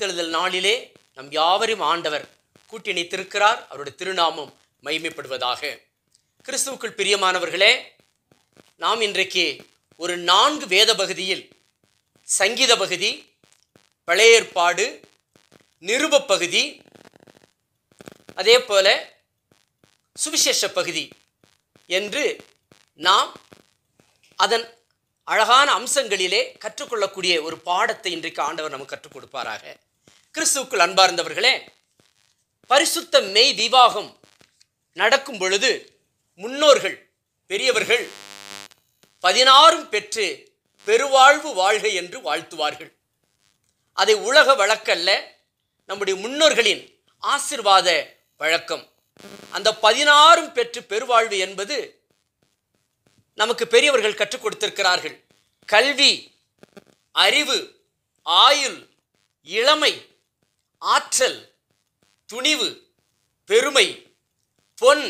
உயிர்த்தெழுதல் நாளிலே நம் யாவரும் ஆண்டவர் கூட்டிணைத்திருக்கிறார் அவருடைய திருநாமம் மைமைப்படுவதாக கிறிஸ்துவுக்குள் பிரியமானவர்களே நாம் இன்றைக்கு ஒரு நான்கு வேத பகுதியில் சங்கீத பகுதி பழைய ஏற்பாடு நிருப பகுதி அதே போல சுவிசேஷ பகுதி என்று நாம் அதன் அழகான அம்சங்களிலே கற்றுக்கொள்ளக்கூடிய ஒரு பாடத்தை இன்றைக்கு ஆண்டவர் நமக்கு கற்றுக் கொடுப்பாராக கிறிஸ்துவுக்குள் அன்பார்ந்தவர்களே பரிசுத்த மெய் தீபாகம் நடக்கும் பொழுது முன்னோர்கள் பெரியவர்கள் பதினாறும் பெற்று பெருவாழ்வு வாழ்க என்று வாழ்த்துவார்கள் அதை உலக வழக்கல்ல நம்முடைய முன்னோர்களின் ஆசிர்வாத வழக்கம் அந்த பதினாறும் பெற்று பெருவாழ்வு என்பது நமக்கு பெரியவர்கள் கற்றுக் கொடுத்திருக்கிறார்கள் கல்வி அறிவு ஆயுள் இளமை ஆற்றல் துணிவு பெருமை பொன்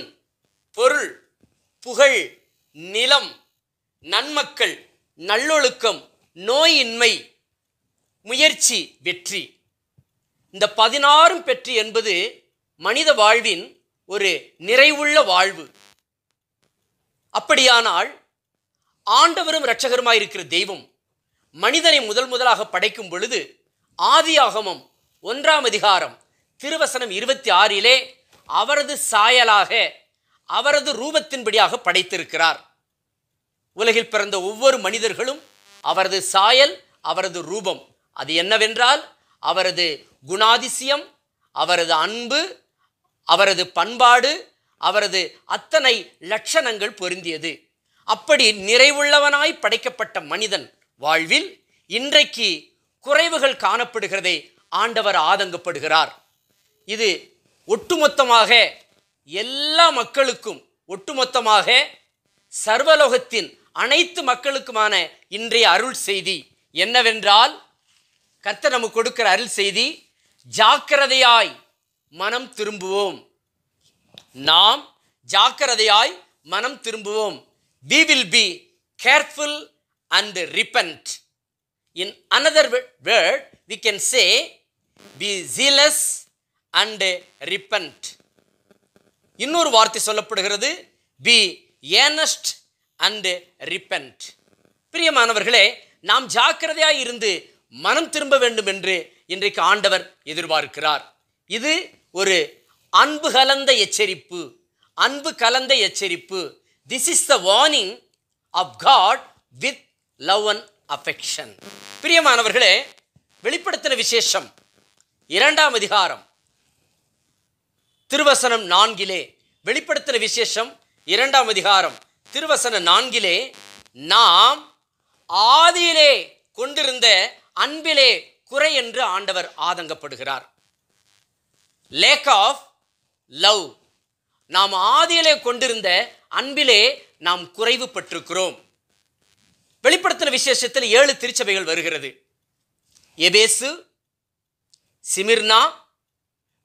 பொருள் புகழ் நிலம் நன்மக்கள் நல்லொழுக்கம் நோயின்மை முயற்சி வெற்றி இந்த பதினாறும் பெற்றி என்பது மனித வாழ்வின் ஒரு நிறைவுள்ள வாழ்வு அப்படியானால் ஆண்டவரும் இரட்சகருமாயிருக்கிற தெய்வம் மனிதனை முதல் முதலாக படைக்கும் பொழுது ஆதி ஆகமம் ஒன்றாம் அதிகாரம் திருவசனம் இருபத்தி ஆறிலே அவரது சாயலாக அவரது ரூபத்தின்படியாக படைத்திருக்கிறார் உலகில் பிறந்த ஒவ்வொரு மனிதர்களும் அவரது சாயல் அவரது ரூபம் அது என்னவென்றால் அவரது குணாதிசயம் அவரது அன்பு அவரது பண்பாடு அவரது அத்தனை லட்சணங்கள் பொருந்தியது அப்படி நிறைவுள்ளவனாய் படைக்கப்பட்ட மனிதன் வாழ்வில் இன்றைக்கு குறைவுகள் காணப்படுகிறதை ஆண்டவர் ஆதங்கப்படுகிறார் இது ஒட்டுமொத்தமாக எல்லா மக்களுக்கும் ஒட்டுமொத்தமாக சர்வலோகத்தின் அனைத்து மக்களுக்குமான இன்றைய அருள் செய்தி என்னவென்றால் கர்த்த நமக்கு கொடுக்கிற அருள் செய்தி ஜாக்கிரதையாய் மனம் திரும்புவோம் நாம் ஜாக்கிரதையாய் மனம் திரும்புவோம் we will be careful and repent in another word we can say be jealous and repent இன்னொரு வார்த்தை சொல்லப்படுகிறது பி ஏனஸ்ட் அண்டு ரிப்பன்ட் பிரியமானவர்களே நாம் ஜாக்கிரதையாக இருந்து மனம் திரும்ப வேண்டும் என்று இன்றைக்கு ஆண்டவர் எதிர்பார்க்கிறார் இது ஒரு அன்பு கலந்த எச்சரிப்பு அன்பு கலந்த எச்சரிப்பு this is the warning of God with love and affection பிரியமானவர்களே வெளிப்படுத்தின விசேஷம் இரண்டாம் அதிகாரம் திருவசனம் நான்கிலே வெளிப்படுத்தின விசேஷம் இரண்டாம் அதிகாரம் திருவசன நான்கிலே நாம் ஆதியிலே கொண்டிருந்த அன்பிலே குறை என்று ஆண்டவர் ஆதங்கப்படுகிறார் லேக் ஆஃப் லவ் நாம் ஆதியிலே கொண்டிருந்த அன்பிலே நாம் குறைவு பெற்றிருக்கிறோம் வெளிப்படுத்தின விசேஷத்தில் ஏழு திருச்சபைகள் வருகிறது எபேசு சிமிர்னா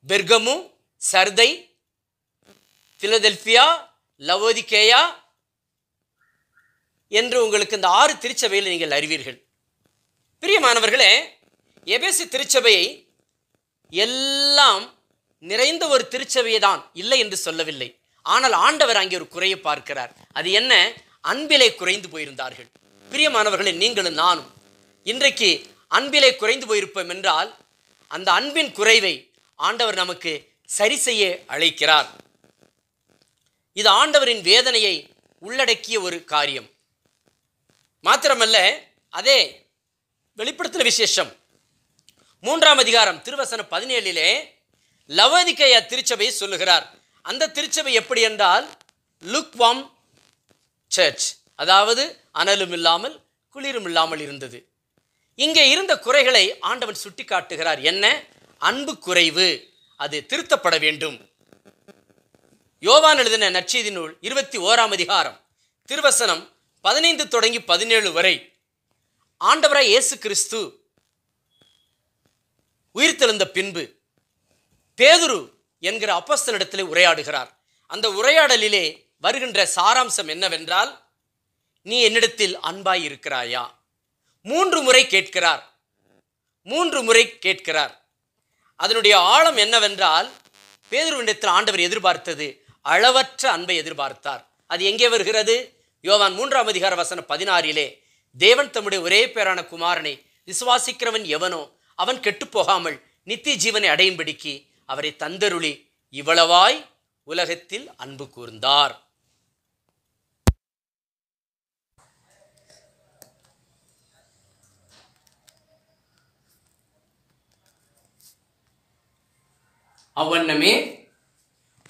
பெர்கமு சர்தை திலதெல்பியா லவோதிகேயா என்று உங்களுக்கு இந்த ஆறு திருச்சபையில் நீங்கள் அறிவீர்கள் பிரியமானவர்களே எபேசி திருச்சபையை எல்லாம் நிறைந்த ஒரு திருச்சபையை தான் இல்லை என்று சொல்லவில்லை ஆனால் ஆண்டவர் அங்கே ஒரு குறையை பார்க்கிறார் அது என்ன அன்பிலே குறைந்து போயிருந்தார்கள் பிரியமானவர்களே நீங்களும் நானும் இன்றைக்கு அன்பிலே குறைந்து போயிருப்போம் என்றால் அந்த அன்பின் குறைவை ஆண்டவர் நமக்கு சரி செய்ய அழைக்கிறார் இது ஆண்டவரின் வேதனையை உள்ளடக்கிய ஒரு காரியம் மாத்திரமல்ல அதே வெளிப்படுத்தின விசேஷம் மூன்றாம் அதிகாரம் திருவசனம் பதினேழிலே லவதிக்கையா திருச்சபையை சொல்லுகிறார் அந்த திருச்சபை எப்படி என்றால் லுக் வாம் சர்ச் அதாவது அனலும் இல்லாமல் குளிரும் இல்லாமல் இருந்தது இங்கே இருந்த குறைகளை ஆண்டவன் சுட்டி காட்டுகிறார் என்ன அன்பு குறைவு அது திருத்தப்பட வேண்டும் யோவான் எழுதின நச்செய்தி நூல் இருபத்தி ஓராம் அதிகாரம் திருவசனம் பதினைந்து தொடங்கி பதினேழு வரை ஆண்டவராய் இயேசு கிறிஸ்து உயிர்த்தெழுந்த பின்பு பேதுரு என்கிற அப்பஸ்தனிடத்தில் உரையாடுகிறார் அந்த உரையாடலிலே வருகின்ற சாராம்சம் என்னவென்றால் நீ என்னிடத்தில் அன்பாய் இருக்கிறாயா மூன்று முறை கேட்கிறார் மூன்று முறை கேட்கிறார் அதனுடைய ஆழம் என்னவென்றால் பேதுருவிடத்தில் ஆண்டவர் எதிர்பார்த்தது அளவற்ற அன்பை எதிர்பார்த்தார் அது எங்கே வருகிறது யோவான் மூன்றாம் அதிகார வசனம் பதினாறிலே தேவன் தம்முடைய ஒரே பேரான குமாரனை விசுவாசிக்கிறவன் எவனோ அவன் கெட்டுப்போகாமல் நித்திய ஜீவனை அடையும்படிக்கு அவரை தந்தருளி இவ்வளவாய் உலகத்தில் அன்பு கூர்ந்தார் அவ்வண்ணமே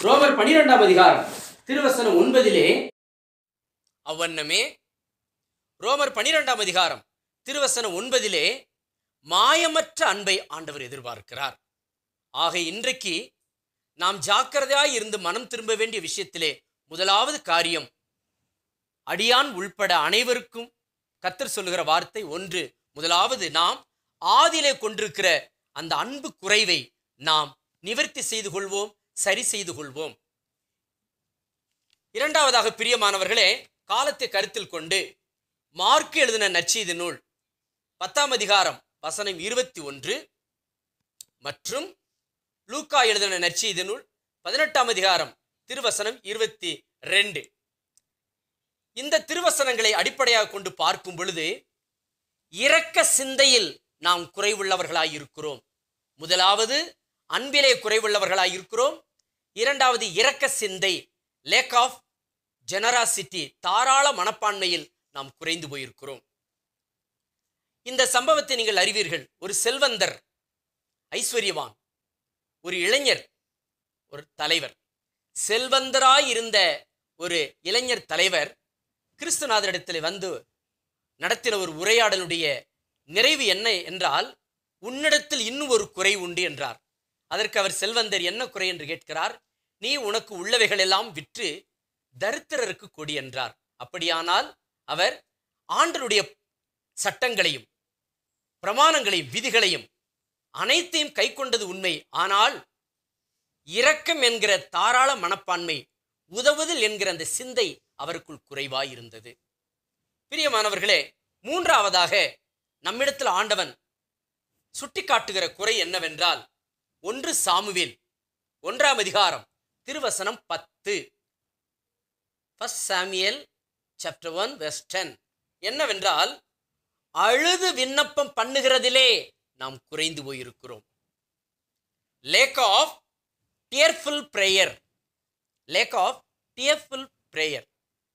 ரோமர் பனிரெண்டாம் அதிகாரம் திருவசனம் ஒன்பதிலே அவ்வண்ணமே ரோமர் பனிரெண்டாம் அதிகாரம் திருவசனம் ஒன்பதிலே மாயமற்ற அன்பை ஆண்டவர் எதிர்பார்க்கிறார் ஆக இன்றைக்கு நாம் ஜாக்கிரதையாய் இருந்து மனம் திரும்ப வேண்டிய விஷயத்திலே முதலாவது காரியம் அடியான் உள்பட அனைவருக்கும் கத்தர் சொல்லுகிற வார்த்தை ஒன்று முதலாவது நாம் ஆதியிலே கொண்டிருக்கிற அந்த அன்பு குறைவை நாம் நிவர்த்தி செய்து கொள்வோம் சரி செய்து கொள்வோம் இரண்டாவதாக பிரியமானவர்களே காலத்தை கருத்தில் கொண்டு மார்க்கு எழுதின நச்சீது நூல் பத்தாம் அதிகாரம் வசனம் இருபத்தி ஒன்று மற்றும் லூக்கா எழுதின நச்சீது நூல் பதினெட்டாம் அதிகாரம் திருவசனம் இருபத்தி ரெண்டு இந்த திருவசனங்களை அடிப்படையாக கொண்டு பார்க்கும் பொழுது இரக்க சிந்தையில் நாம் குறைவுள்ளவர்களாயிருக்கிறோம் இருக்கிறோம் முதலாவது அன்பிலே குறைவுள்ளவர்களாக இருக்கிறோம் இரண்டாவது இரக்க சிந்தை லேக் ஆஃப் ஜெனராசிட்டி தாராள மனப்பான்மையில் நாம் குறைந்து போயிருக்கிறோம் இந்த சம்பவத்தை நீங்கள் அறிவீர்கள் ஒரு செல்வந்தர் ஐஸ்வர்யவான் ஒரு இளைஞர் ஒரு தலைவர் செல்வந்தராயிருந்த ஒரு இளைஞர் தலைவர் கிறிஸ்துநாதரிடத்தில் வந்து நடத்தின ஒரு உரையாடலுடைய நிறைவு என்ன என்றால் உன்னிடத்தில் இன்னும் ஒரு குறை உண்டு என்றார் அதற்கு அவர் செல்வந்தர் என்ன குறை என்று கேட்கிறார் நீ உனக்கு உள்ளவைகள் எல்லாம் விற்று தரித்திரருக்கு கொடி என்றார் அப்படியானால் அவர் ஆண்டருடைய சட்டங்களையும் பிரமாணங்களையும் விதிகளையும் அனைத்தையும் கை கொண்டது உண்மை ஆனால் இரக்கம் என்கிற தாராள மனப்பான்மை உதவுதல் என்கிற அந்த சிந்தை அவருக்குள் குறைவாய் இருந்தது பிரியமானவர்களே மூன்றாவதாக நம்மிடத்தில் ஆண்டவன் சுட்டி காட்டுகிற குறை என்னவென்றால் ஒன்று சாமுவேல் ஒன்றாம் அதிகாரம் திருவசனம் பத்து ஃபஸ்ட் சாமியல் சாப்டர் ஒன் வெஸ்டன் என்னவென்றால் அழுது விண்ணப்பம் பண்ணுகிறதிலே நாம் குறைந்து போயிருக்கிறோம் lack of tearful prayer lack of tearful prayer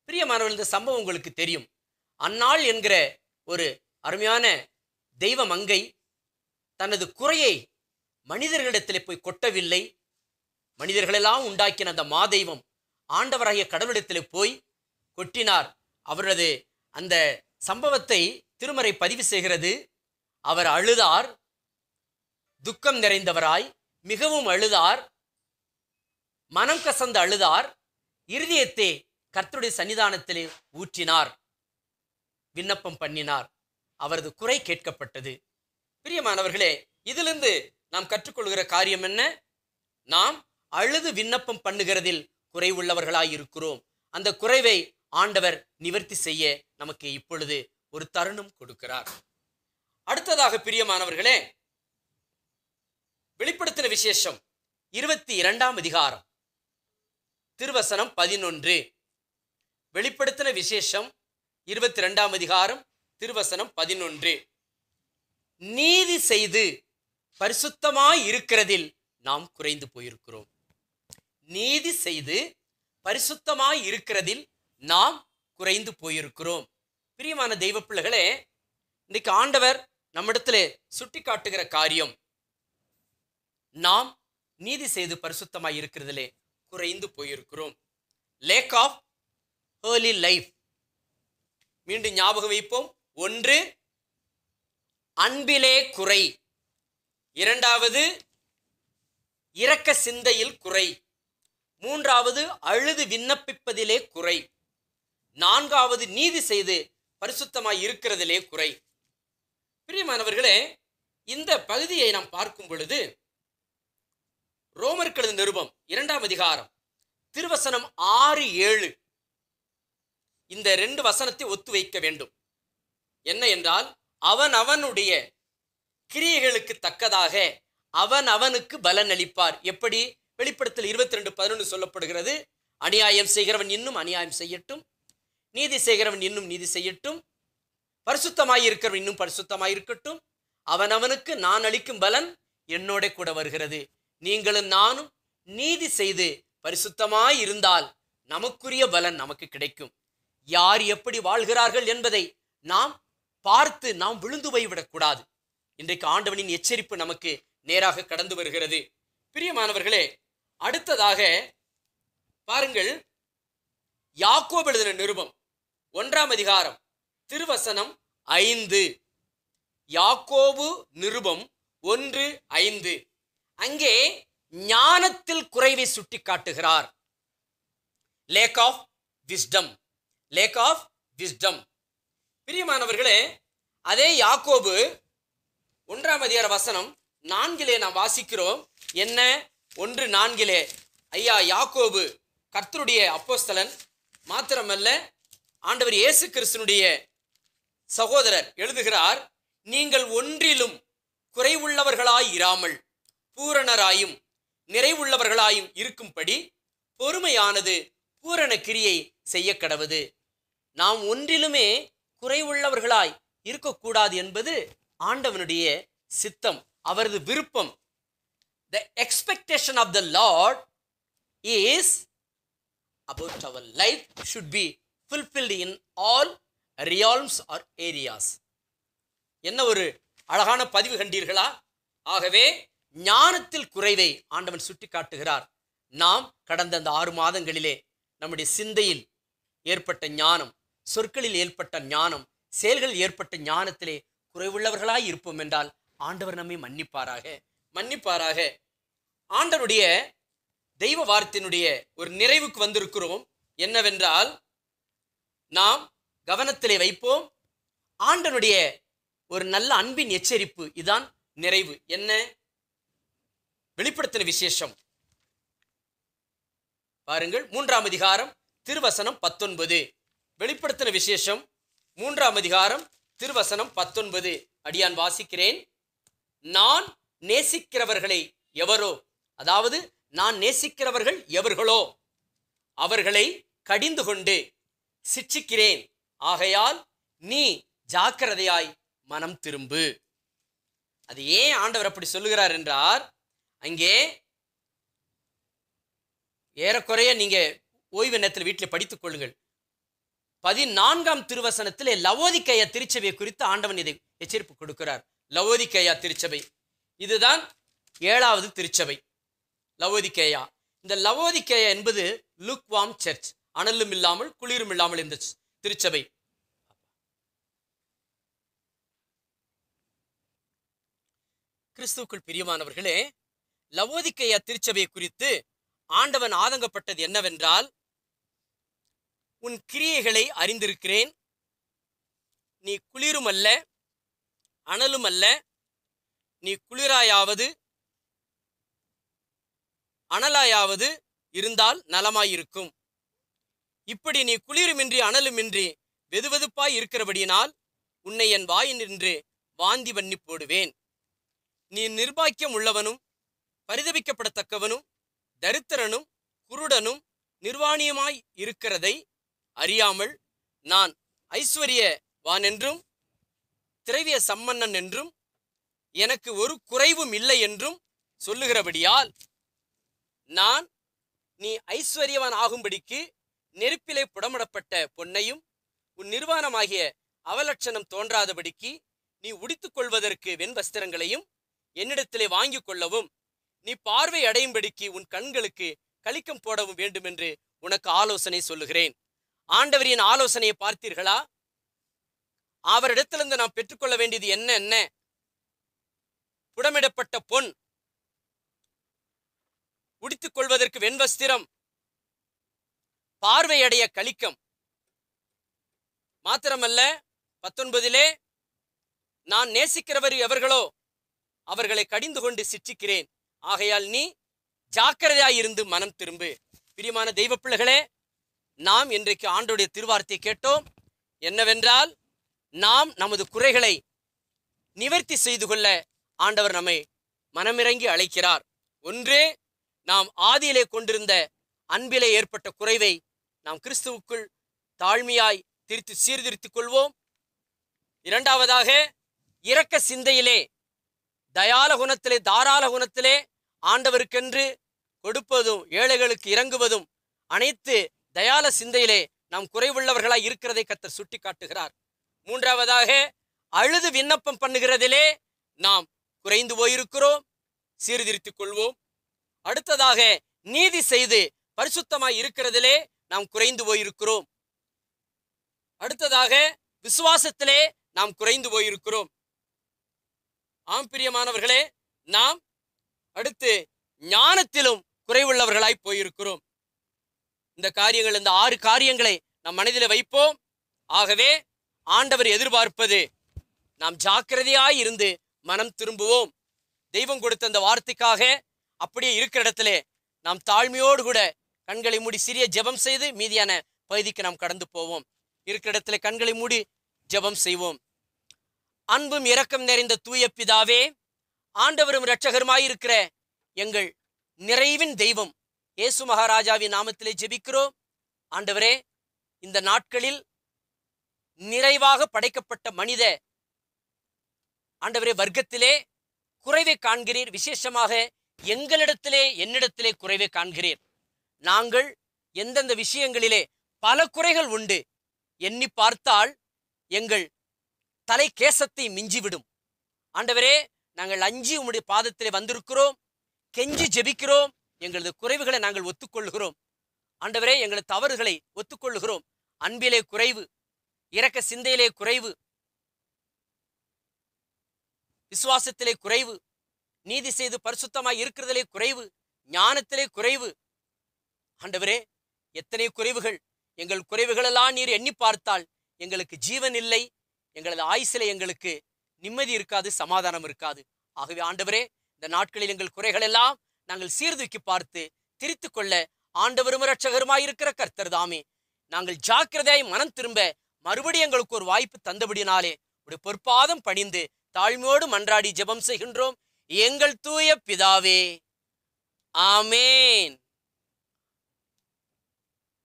பிரியமானவர்கள் இந்த சம்பவம் உங்களுக்கு தெரியும் அந்நாள் என்கிற ஒரு அருமையான தெய்வ மங்கை தனது குறையை மனிதர்களிடத்தில் போய் கொட்டவில்லை மனிதர்களெல்லாம் உண்டாக்கின அந்த மாதெய்வம் ஆண்டவராகிய கடவுளிடத்தில் போய் கொட்டினார் அவரது அந்த சம்பவத்தை திருமறை பதிவு செய்கிறது அவர் அழுதார் துக்கம் நிறைந்தவராய் மிகவும் அழுதார் மனம் கசந்த அழுதார் இருதயத்தை கர்த்தருடைய சன்னிதானத்திலே ஊற்றினார் விண்ணப்பம் பண்ணினார் அவரது குறை கேட்கப்பட்டது பிரியமானவர்களே இதிலிருந்து நாம் கற்றுக்கொள்கிற காரியம் என்ன நாம் அழுது விண்ணப்பம் பண்ணுகிறதில் குறைவுள்ளவர்களாய் இருக்கிறோம் அந்த குறைவை ஆண்டவர் நிவர்த்தி செய்ய நமக்கு இப்பொழுது ஒரு தருணம் கொடுக்கிறார் அடுத்ததாக பிரியமானவர்களே வெளிப்படுத்தின விசேஷம் இருபத்தி இரண்டாம் அதிகாரம் திருவசனம் பதினொன்று வெளிப்படுத்தின விசேஷம் இருபத்தி ரெண்டாம் அதிகாரம் திருவசனம் பதினொன்று நீதி செய்து பரிசுத்தமாய் இருக்கிறதில் நாம் குறைந்து போயிருக்கிறோம் நீதி செய்து பரிசுத்தமாய் இருக்கிறதில் நாம் குறைந்து போயிருக்கிறோம் பிரியமான தெய்வ பிள்ளைகளே இன்னைக்கு ஆண்டவர் நம்மிடத்துல சுட்டி காட்டுகிற காரியம் நாம் நீதி செய்து பரிசுத்தமாய் இருக்கிறதிலே குறைந்து போயிருக்கிறோம் லேக் ஆஃப் ஏர்லி லைஃப் மீண்டும் ஞாபகம் வைப்போம் ஒன்று அன்பிலே குறை இரண்டாவது இரக்க சிந்தையில் குறை மூன்றாவது அழுது விண்ணப்பிப்பதிலே குறை நான்காவது நீதி செய்து பரிசுத்தமாய் இருக்கிறதிலே குறை பிரியமானவர்களே இந்த பகுதியை நாம் பார்க்கும் பொழுது ரோமர்களது நிருபம் இரண்டாம் அதிகாரம் திருவசனம் ஆறு ஏழு இந்த ரெண்டு வசனத்தை ஒத்து வைக்க வேண்டும் என்ன என்றால் அவன் அவனுடைய கிரியைகளுக்கு தக்கதாக அவன் அவனுக்கு பலன் அளிப்பார் எப்படி வெளிப்படத்தில் இருபத்தி ரெண்டு பதினொன்று சொல்லப்படுகிறது அநியாயம் செய்கிறவன் இன்னும் அநியாயம் செய்யட்டும் நீதி செய்கிறவன் இன்னும் நீதி செய்யட்டும் பரிசுத்தமாயிருக்கிறவன் இன்னும் பரிசுத்தமாயிருக்கட்டும் அவன் அவனுக்கு நான் அளிக்கும் பலன் என்னோட கூட வருகிறது நீங்களும் நானும் நீதி செய்து பரிசுத்தமாய் இருந்தால் நமக்குரிய பலன் நமக்கு கிடைக்கும் யார் எப்படி வாழ்கிறார்கள் என்பதை நாம் பார்த்து நாம் விழுந்து போய்விடக்கூடாது இன்றைக்கு ஆண்டவனின் எச்சரிப்பு நமக்கு நேராக கடந்து வருகிறது பிரியமானவர்களே அடுத்ததாக பாருங்கள் யாக்கோ எழுதின நிருபம் ஒன்றாம் அதிகாரம் திருவசனம் ஐந்து யாக்கோபு நிருபம் ஒன்று ஐந்து அங்கே ஞானத்தில் குறைவை சுட்டி காட்டுகிறார் lack of wisdom lack of wisdom பிரியமானவர்களே அதே யாக்கோபு ஒன்றாம் அதிகார வசனம் நான்கிலே நாம் வாசிக்கிறோம் என்ன ஒன்று நான்கிலே ஐயா யாக்கோபு கர்த்தருடைய அப்போஸ்தலன் மாத்திரமல்ல ஆண்டவர் இயேசு கிறிஸ்தனுடைய சகோதரர் எழுதுகிறார் நீங்கள் ஒன்றிலும் குறைவுள்ளவர்களாய் இராமல் பூரணராயும் நிறைவுள்ளவர்களாயும் இருக்கும்படி பொறுமையானது பூரண கிரியை செய்ய கடவுது நாம் ஒன்றிலுமே குறைவுள்ளவர்களாய் இருக்கக்கூடாது என்பது ஆண்டவனுடைய சித்தம் அவரது விருப்பம் the expectation of the Lord is about our life should be fulfilled in all realms or areas என்ன ஒரு அழகான பதிவு கண்டீர்களா ஆகவே ஞானத்தில் குறைவை ஆண்டவன் சுட்டி காட்டுகிறார் நாம் கடந்த அந்த ஆறு மாதங்களிலே நம்முடைய சிந்தையில் ஏற்பட்ட ஞானம் சொற்களில் ஏற்பட்ட ஞானம் செயல்கள் ஏற்பட்ட ஞானத்திலே குறைவுள்ளவர்களாய் இருப்போம் என்றால் ஆண்டவர் நம்மை மன்னிப்பாராக மன்னிப்பாராக ஆண்டனுடைய தெய்வ வார்த்தையினுடைய ஒரு நிறைவுக்கு வந்திருக்கிறோம் என்னவென்றால் நாம் கவனத்திலே வைப்போம் ஆண்டனுடைய ஒரு நல்ல அன்பின் எச்சரிப்பு இதுதான் நிறைவு என்ன வெளிப்படுத்தின விசேஷம் பாருங்கள் மூன்றாம் அதிகாரம் திருவசனம் பத்தொன்பது வெளிப்படுத்தின விசேஷம் மூன்றாம் அதிகாரம் திருவசனம் பத்தொன்பது அடியான் வாசிக்கிறேன் நான் நேசிக்கிறவர்களை எவரோ அதாவது நான் நேசிக்கிறவர்கள் எவர்களோ அவர்களை கடிந்து கொண்டு சிட்சிக்கிறேன் ஆகையால் நீ ஜாக்கிரதையாய் மனம் திரும்பு அது ஏன் ஆண்டவர் அப்படி சொல்லுகிறார் என்றார் அங்கே ஏறக்குறைய நீங்க ஓய்வு நேரத்தில் வீட்டில் படித்துக் கொள்ளுங்கள் பதினான்காம் திருவசனத்திலே லவோதிக்கையா திருச்சபையை குறித்து ஆண்டவன் இதை எச்சரிப்பு கொடுக்கிறார் லவோதிக்கையா திருச்சபை இதுதான் ஏழாவது திருச்சபை லவோதிக்கேயா இந்த லவோதிக்கேயா என்பது லுக்வாம் சர்ச் அனலும் இல்லாமல் குளிரும் இல்லாமல் இந்த திருச்சபை கிறிஸ்துக்குள் பிரியமானவர்களே லவோதிக்கையா திருச்சபை குறித்து ஆண்டவன் ஆதங்கப்பட்டது என்னவென்றால் உன் கிரியைகளை அறிந்திருக்கிறேன் நீ குளிருமல்ல அனலுமல்ல நீ குளிராயாவது அனலாயாவது இருந்தால் நலமாயிருக்கும் இப்படி நீ குளிருமின்றி அனலுமின்றி வெதுவெதுப்பாய் இருக்கிறபடியினால் உன்னை என் வாயினின்று வாந்தி பண்ணி போடுவேன் நீ நிர்பாக்கியம் உள்ளவனும் பரிதபிக்கப்படத்தக்கவனும் தரித்திரனும் குருடனும் நிர்வாணியமாய் இருக்கிறதை அறியாமல் நான் ஐஸ்வர்யவான் என்றும் திரவிய சம்மன்னன் என்றும் எனக்கு ஒரு குறைவும் இல்லை என்றும் சொல்லுகிறபடியால் நான் நீ ஐஸ்வர்யவான் ஆகும்படிக்கு நெருப்பிலே புடமிடப்பட்ட பொன்னையும் உன் நிர்வாணமாகிய அவலட்சணம் தோன்றாதபடிக்கு நீ உடித்துக்கொள்வதற்கு வெண்வஸ்திரங்களையும் என்னிடத்திலே வாங்கி கொள்ளவும் நீ பார்வை அடையும்படிக்கு உன் கண்களுக்கு கலிக்கம் போடவும் வேண்டும் என்று உனக்கு ஆலோசனை சொல்லுகிறேன் ஆண்டவரின் ஆலோசனையை பார்த்தீர்களா அவரிடத்திலிருந்து நாம் பெற்றுக்கொள்ள வேண்டியது என்ன என்ன புடமிடப்பட்ட பொன் உடித்துக் கொள்வதற்கு வெண்வஸ்திரம் பார்வையடைய கழிக்கம் மாத்திரமல்ல பத்தொன்பதிலே நான் நேசிக்கிறவர் எவர்களோ அவர்களை கடிந்து கொண்டு சிற்றிக்கிறேன் ஆகையால் நீ ஜாக்கிரதையாயிருந்து மனம் திரும்பு பிரியமான தெய்வ பிள்ளைகளே நாம் இன்றைக்கு ஆண்டுடைய திருவார்த்தை கேட்டோம் என்னவென்றால் நாம் நமது குறைகளை நிவர்த்தி செய்து கொள்ள ஆண்டவர் நம்மை மனமிறங்கி அழைக்கிறார் ஒன்று நாம் ஆதியிலே கொண்டிருந்த அன்பிலே ஏற்பட்ட குறைவை நாம் கிறிஸ்துவுக்குள் தாழ்மையாய் திருத்தி சீர்திருத்திக் கொள்வோம் இரண்டாவதாக இரக்க சிந்தையிலே தயால குணத்திலே தாராள குணத்திலே ஆண்டவருக்கென்று கொடுப்பதும் ஏழைகளுக்கு இறங்குவதும் அனைத்து தயால சிந்தையிலே நாம் குறைவுள்ளவர்களாய் இருக்கிறதை கத்தர் சுட்டி காட்டுகிறார் மூன்றாவதாக அழுது விண்ணப்பம் பண்ணுகிறதிலே நாம் குறைந்து போயிருக்கிறோம் சீர்திருத்திக் கொள்வோம் அடுத்ததாக நீதி செய்து பரிசுத்தமாய் இருக்கிறதிலே நாம் குறைந்து போயிருக்கிறோம் அடுத்ததாக விசுவாசத்திலே நாம் குறைந்து போயிருக்கிறோம் ஆம் பிரியமானவர்களே நாம் அடுத்து ஞானத்திலும் குறைவுள்ளவர்களாய் போயிருக்கிறோம் இந்த காரியங்கள் இந்த ஆறு காரியங்களை நம் மனதில் வைப்போம் ஆகவே ஆண்டவர் எதிர்பார்ப்பது நாம் ஜாக்கிரதையாய் இருந்து மனம் திரும்புவோம் தெய்வம் கொடுத்த அந்த வார்த்தைக்காக அப்படியே இருக்கிற இடத்துல நாம் தாழ்மையோடு கூட கண்களை மூடி சிறிய ஜெபம் செய்து மீதியான பகுதிக்கு நாம் கடந்து போவோம் இருக்கிற இடத்துல கண்களை மூடி ஜெபம் செய்வோம் அன்பும் இரக்கம் நிறைந்த தூய பிதாவே ஆண்டவரும் இரட்சகருமாயிருக்கிற எங்கள் நிறைவின் தெய்வம் இயேசு மகாராஜாவின் நாமத்திலே ஜெபிக்கிறோம் ஆண்டவரே இந்த நாட்களில் நிறைவாக படைக்கப்பட்ட மனித ஆண்டவரே வர்க்கத்திலே குறைவை காண்கிறீர் விசேஷமாக எங்களிடத்திலே என்னிடத்திலே குறைவை காண்கிறீர் நாங்கள் எந்தெந்த விஷயங்களிலே பல குறைகள் உண்டு எண்ணி பார்த்தால் எங்கள் தலை கேசத்தை மிஞ்சிவிடும் ஆண்டவரே நாங்கள் அஞ்சு உம்முடைய பாதத்திலே வந்திருக்கிறோம் கெஞ்சி ஜெபிக்கிறோம் எங்களது குறைவுகளை நாங்கள் ஒத்துக்கொள்கிறோம் ஆண்டவரே எங்களது தவறுகளை ஒத்துக்கொள்கிறோம் அன்பிலே குறைவு இறக்க சிந்தையிலே குறைவு விசுவாசத்திலே குறைவு நீதி செய்து பரிசுத்தமாய் இருக்கிறதிலே குறைவு ஞானத்திலே குறைவு ஆண்டவரே எத்தனை குறைவுகள் எங்கள் குறைவுகளெல்லாம் நீர் எண்ணி பார்த்தால் எங்களுக்கு ஜீவன் இல்லை எங்களது ஆயுசில எங்களுக்கு நிம்மதி இருக்காது சமாதானம் இருக்காது ஆகவே ஆண்டவரே இந்த நாட்களில் எங்கள் குறைகளெல்லாம் நாங்கள் சீர்தூக்கி பார்த்து திரித்து கொள்ள ஆண்டவரும் இரட்சகருமாயிருக்கிற கர்த்தர் தாமே நாங்கள் ஜாக்கிரதையாய் மனம் திரும்ப மறுபடி எங்களுக்கு ஒரு வாய்ப்பு தந்தபடினாலே ஒரு பொற்பாதம் பணிந்து தாழ்மையோடு மன்றாடி ஜெபம் செய்கின்றோம் எங்கள் தூய பிதாவே ஆமேன்